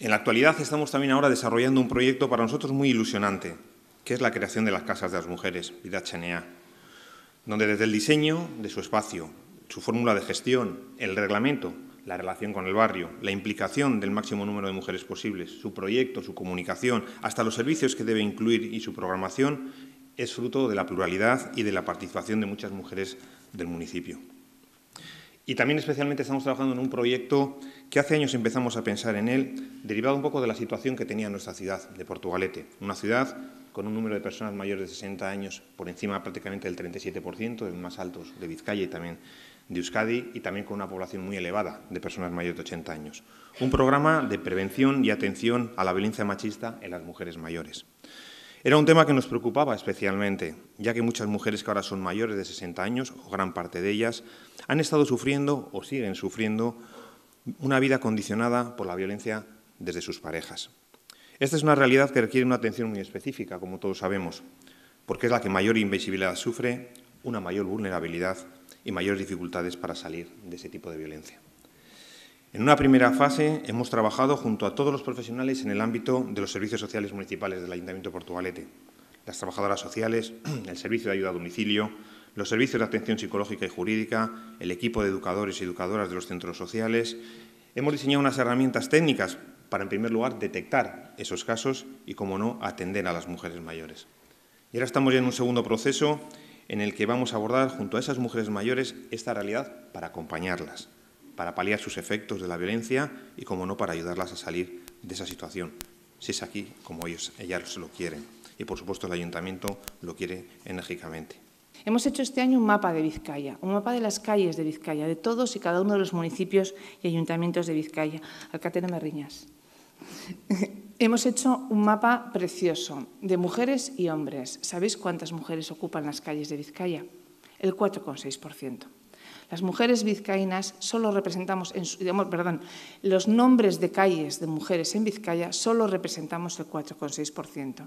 En la actualidad estamos también ahora desarrollando un proyecto para nosotros muy ilusionante, que es la creación de las Casas de las Mujeres, Vida HNA, donde desde el diseño de su espacio, su fórmula de gestión, el reglamento, la relación con el barrio, la implicación del máximo número de mujeres posibles, su proyecto, su comunicación, hasta los servicios que debe incluir y su programación, es fruto de la pluralidad y de la participación de muchas mujeres del municipio. Y también especialmente estamos trabajando en un proyecto que hace años empezamos a pensar en él, derivado un poco de la situación que tenía nuestra ciudad de Portugalete, una ciudad con un número de personas mayores de 60 años por encima prácticamente del 37%, de los más altos de Vizcaya y también de Euskadi, y también con una población muy elevada de personas mayores de 80 años. Un programa de prevención y atención a la violencia machista en las mujeres mayores. Era un tema que nos preocupaba especialmente, ya que muchas mujeres que ahora son mayores de 60 años, o gran parte de ellas, han estado sufriendo o siguen sufriendo una vida condicionada por la violencia desde sus parejas. Esta es una realidad que requiere una atención muy específica, como todos sabemos, porque es la que mayor invisibilidad sufre, una mayor vulnerabilidad y mayores dificultades para salir de ese tipo de violencia. En una primera fase hemos trabajado junto a todos los profesionales en el ámbito de los servicios sociales municipales del Ayuntamiento de Portugalete, las trabajadoras sociales, el servicio de ayuda a domicilio, los servicios de atención psicológica y jurídica, el equipo de educadores y educadoras de los centros sociales. Hemos diseñado unas herramientas técnicas para, en primer lugar, detectar esos casos y, como no, atender a las mujeres mayores. Y ahora estamos ya en un segundo proceso en el que vamos a abordar junto a esas mujeres mayores esta realidad para acompañarlas para paliar sus efectos de la violencia y, como no, para ayudarlas a salir de esa situación, si es aquí como ellos, ellas lo quieren. Y, por supuesto, el ayuntamiento lo quiere enérgicamente. Hemos hecho este año un mapa de Vizcaya, un mapa de las calles de Vizcaya, de todos y cada uno de los municipios y ayuntamientos de Vizcaya. acá no Hemos hecho un mapa precioso de mujeres y hombres. ¿Sabéis cuántas mujeres ocupan las calles de Vizcaya? El 4,6%. Las mujeres vizcaínas solo representamos, en perdón, los nombres de calles de mujeres en Vizcaya solo representamos el 4,6%.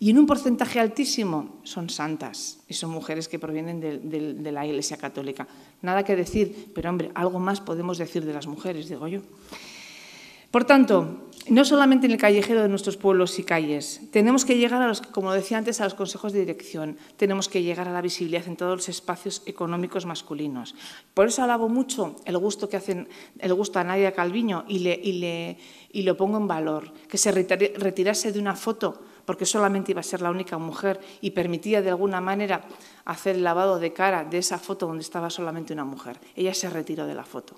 Y en un porcentaje altísimo son santas y son mujeres que provienen de, la Iglesia Católica. Nada que decir, pero hombre, algo más podemos decir de las mujeres, digo yo. Por tanto, no solamente en el callejero de nuestros pueblos y calles, tenemos que llegar, a los, como decía antes, a los consejos de dirección, tenemos que llegar a la visibilidad en todos los espacios económicos masculinos. Por eso alabo mucho el gusto que hacen, el gusto a Nadia Calviño y, le, y lo pongo en valor, que se retirase de una foto porque solamente iba a ser la única mujer y permitía de alguna manera hacer el lavado de cara de esa foto donde estaba solamente una mujer. Ella se retiró de la foto.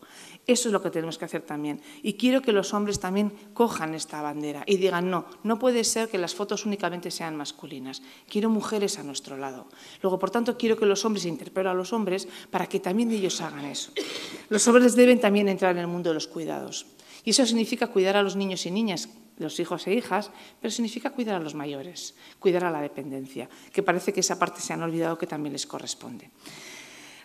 Eso es lo que tenemos que hacer también. Y quiero que los hombres también cojan esta bandera y digan, no, no puede ser que las fotos únicamente sean masculinas. Quiero mujeres a nuestro lado. Luego, por tanto, quiero que los hombres, interpelen a los hombres, para que también ellos hagan eso. Los hombres deben también entrar en el mundo de los cuidados. Y eso significa cuidar a los niños y niñas, los hijos e hijas, pero significa cuidar a los mayores, cuidar a la dependencia, que parece que esa parte se han olvidado que también les corresponde.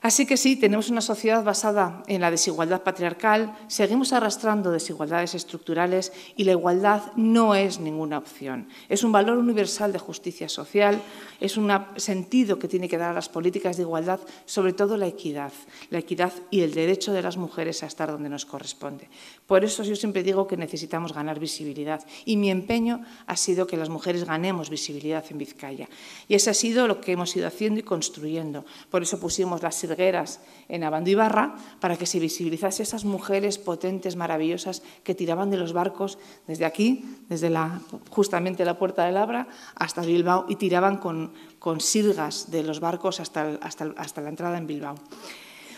Así que sí, tenemos una sociedad basada en la desigualdad patriarcal, seguimos arrastrando desigualdades estructurales y la igualdad no es ninguna opción. Es un valor universal de justicia social, es un sentido que tiene que dar a las políticas de igualdad, sobre todo la equidad, la equidad y el derecho de las mujeres a estar donde nos corresponde. Por eso yo siempre digo que necesitamos ganar visibilidad y mi empeño ha sido que las mujeres ganemos visibilidad en Vizcaya. Y eso ha sido lo que hemos ido haciendo y construyendo. Por eso pusimos las Abando en Abandoibarra, para que se visibilizase esas mujeres potentes, maravillosas, que tiraban de los barcos desde aquí, desde la, justamente la Puerta de Labra, hasta Bilbao, y tiraban con, con sirgas de los barcos hasta, hasta, hasta la entrada en Bilbao.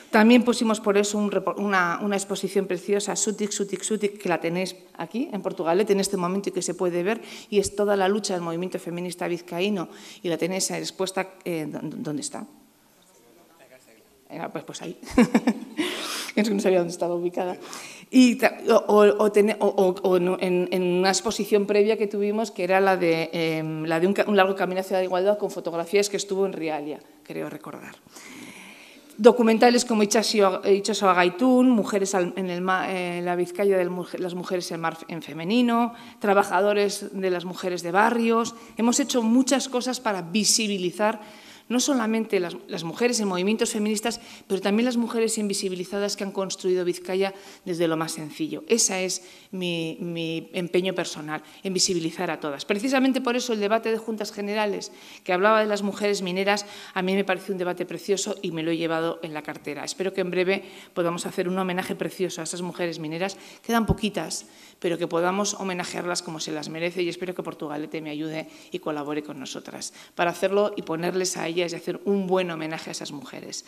También pusimos por eso una, exposición preciosa, Sutik Sutik Sutik que la tenéis aquí en Portugalete en este momento y que se puede ver, y es toda la lucha del movimiento feminista vizcaíno, y la tenéis expuesta eh, ¿dónde donde está, pues, pues ahí. es no sabía dónde estaba ubicada. Y, o, en, una exposición previa que tuvimos, que era la de, em, la de un, largo camino hacia la igualdad con fotografías que estuvo en Rialia, creo recordar. Documentales como Ichaso Agaitún, Mujeres en, el, en eh, la Vizcaya de las Mujeres en, mar, en Femenino, Trabajadores de las Mujeres de Barrios. Hemos hecho muchas cosas para visibilizar no solamente las, mujeres en movimientos feministas, pero también las mujeres invisibilizadas que han construido Vizcaya desde lo más sencillo. Ese es mi, empeño personal, invisibilizar a todas. Precisamente por eso el debate de Juntas Generales, que hablaba de las mujeres mineras, a mí me parece un debate precioso y me lo he llevado en la cartera. Espero que en breve podamos hacer un homenaje precioso a esas mujeres mineras. Quedan poquitas, pero que podamos homenajearlas como se las merece y espero que Portugalete me ayude y colabore con nosotras para hacerlo y ponerles a y hacer un buen homenaje a esas mujeres.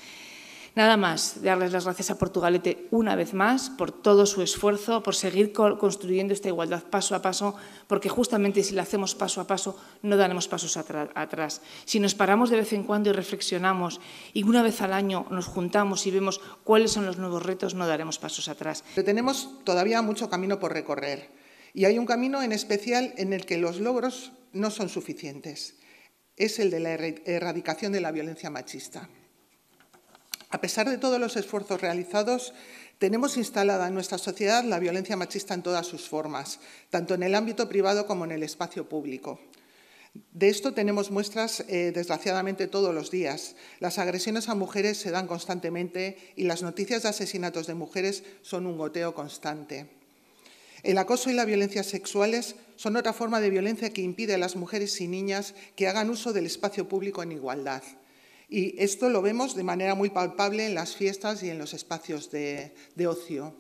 Nada más, darles las gracias a Portugalete una vez más por todo su esfuerzo, por seguir construyendo esta igualdad paso a paso, porque justamente si la hacemos paso a paso no daremos pasos atrás. Si nos paramos de vez en cuando y reflexionamos y una vez al año nos juntamos y vemos cuáles son los nuevos retos, no daremos pasos atrás. Pero tenemos todavía mucho camino por recorrer y hay un camino en especial en el que los logros no son suficientes es el de la er-, erradicación de la violencia machista. A pesar de todos los esfuerzos realizados, tenemos instalada en nuestra sociedad la violencia machista en todas sus formas, tanto en el ámbito privado como en el espacio público. De esto tenemos muestras, eh, desgraciadamente, todos los días. Las agresiones a mujeres se dan constantemente y las noticias de asesinatos de mujeres son un goteo constante. El acoso y la violencia sexuales son otra forma de violencia que impide a las mujeres y niñas que hagan uso del espacio público en igualdad. Y esto lo vemos de manera muy palpable en las fiestas y en los espacios de, de ocio.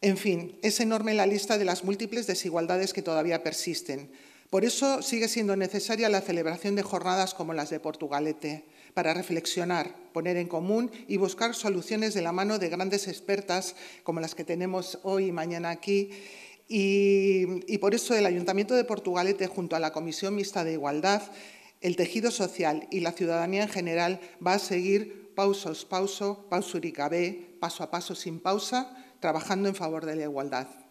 En fin, es enorme la lista de las múltiples desigualdades que todavía persisten. Por eso sigue siendo necesaria la celebración de jornadas como las de Portugalete, para reflexionar, poner en común y buscar soluciones de la mano de grandes expertas como las que tenemos hoy y mañana aquí. Y, por eso el Ayuntamiento de Portugalete, junto a la Comisión Mixta de Igualdad, el tejido social y la ciudadanía en general va a seguir pausos, pauso, pausuricabé, paso a paso sin pausa, trabajando en favor de la igualdad.